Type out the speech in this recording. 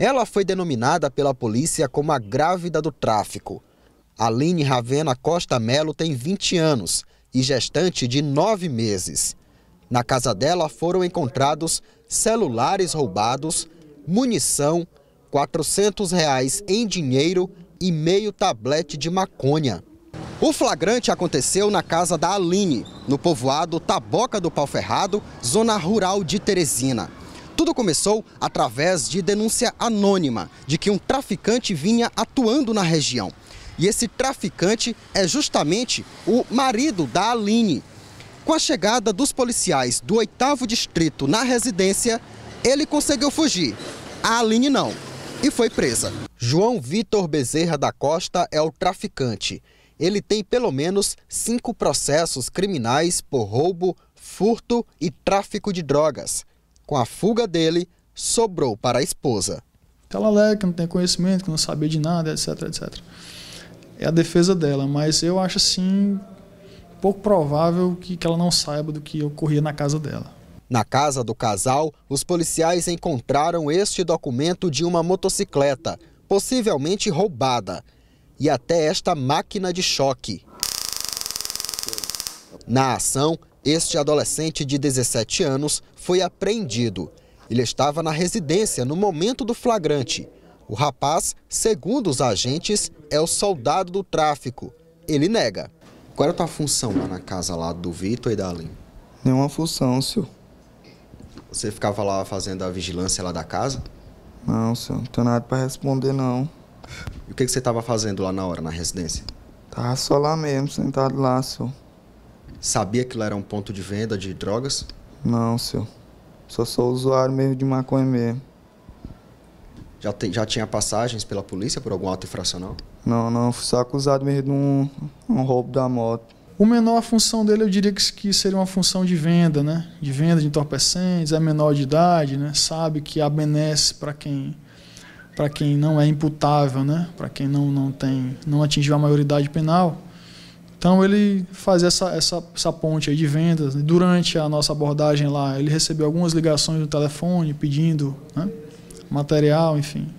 Ela foi denominada pela polícia como a grávida do tráfico. Aline Ravena Costa Melo tem 20 anos e gestante de 9 meses. Na casa dela foram encontrados celulares roubados, munição, 400 reais em dinheiro e meio tablete de maconha. O flagrante aconteceu na casa da Aline, no povoado Taboca do Pau Ferrado, zona rural de Teresina. Tudo começou através de denúncia anônima de que um traficante vinha atuando na região. E esse traficante é justamente o marido da Aline. Com a chegada dos policiais do 8 Distrito na residência, ele conseguiu fugir. A Aline não. E foi presa. João Vitor Bezerra da Costa é o traficante. Ele tem pelo menos cinco processos criminais por roubo, furto e tráfico de drogas. Com a fuga dele, sobrou para a esposa. Ela alega que não tem conhecimento, que não sabia de nada, etc, etc. É a defesa dela, mas eu acho assim pouco provável que, que ela não saiba do que ocorria na casa dela. Na casa do casal, os policiais encontraram este documento de uma motocicleta, possivelmente roubada, e até esta máquina de choque. Na ação, este adolescente de 17 anos foi apreendido. Ele estava na residência no momento do flagrante. O rapaz, segundo os agentes, é o soldado do tráfico. Ele nega. Qual era a tua função lá na casa lá do Vitor e da Aline? Nenhuma função, senhor. Você ficava lá fazendo a vigilância lá da casa? Não, senhor. Não tenho nada para responder, não. E o que, que você estava fazendo lá na hora, na residência? Tava só lá mesmo, sentado lá, senhor. Sabia que lá era um ponto de venda de drogas? Não, senhor. Só sou usuário mesmo de maconha mesmo. Já, te, já tinha passagens pela polícia por algum ato infracional? Não, não. Fui só acusado mesmo de um, um roubo da moto. O menor, a função dele, eu diria que seria uma função de venda, né? De venda de entorpecentes, é menor de idade, né? Sabe que há para quem para quem não é imputável, né? Para quem não, não tem não atingiu a maioridade penal. Então ele fazia essa, essa, essa ponte de vendas. Né? Durante a nossa abordagem lá, ele recebeu algumas ligações no telefone pedindo né, material, enfim.